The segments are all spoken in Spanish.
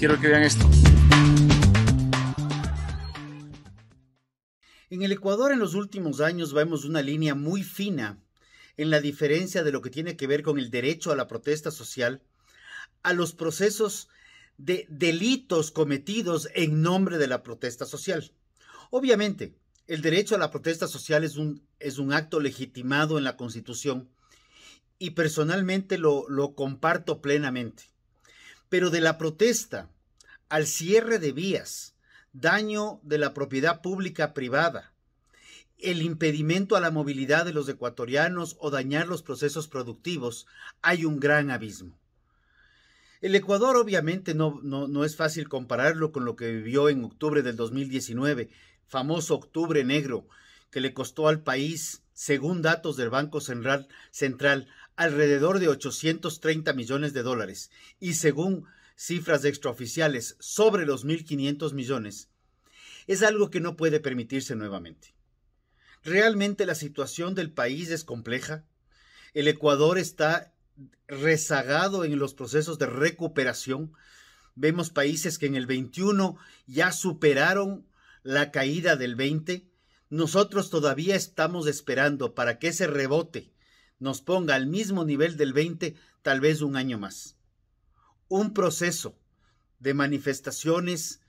Quiero que vean esto. En el Ecuador en los últimos años vemos una línea muy fina en la diferencia de lo que tiene que ver con el derecho a la protesta social, a los procesos de delitos cometidos en nombre de la protesta social. Obviamente, el derecho a la protesta social es un, es un acto legitimado en la Constitución y personalmente lo, lo comparto plenamente pero de la protesta al cierre de vías, daño de la propiedad pública privada, el impedimento a la movilidad de los ecuatorianos o dañar los procesos productivos, hay un gran abismo. El Ecuador obviamente no, es fácil compararlo con lo que vivió en octubre del 2019, famoso octubre negro, que le costó al país según datos del Banco Central, alrededor de 830 millones de dólares y según cifras extraoficiales sobre los 1.500 millones, es algo que no puede permitirse nuevamente. Realmente la situación del país es compleja. El Ecuador está rezagado en los procesos de recuperación. Vemos países que en el 21 ya superaron la caída del 20 nosotros todavía estamos esperando para que ese rebote nos ponga al mismo nivel del 20, tal vez un año más. Un proceso de manifestaciones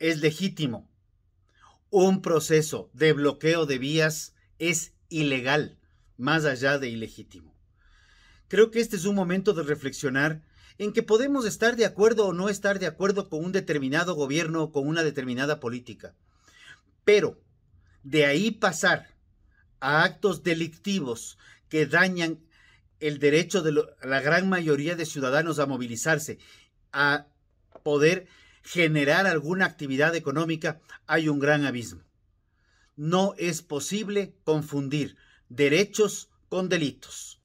es legítimo. Un proceso de bloqueo de vías es ilegal, más allá de ilegítimo. Creo que este es un momento de reflexionar en que podemos estar de acuerdo o no estar de acuerdo con un determinado gobierno o con una determinada política. Pero de ahí pasar a actos delictivos que dañan el derecho de la gran mayoría de ciudadanos a movilizarse, a poder generar alguna actividad económica, hay un gran abismo. No es posible confundir derechos con delitos.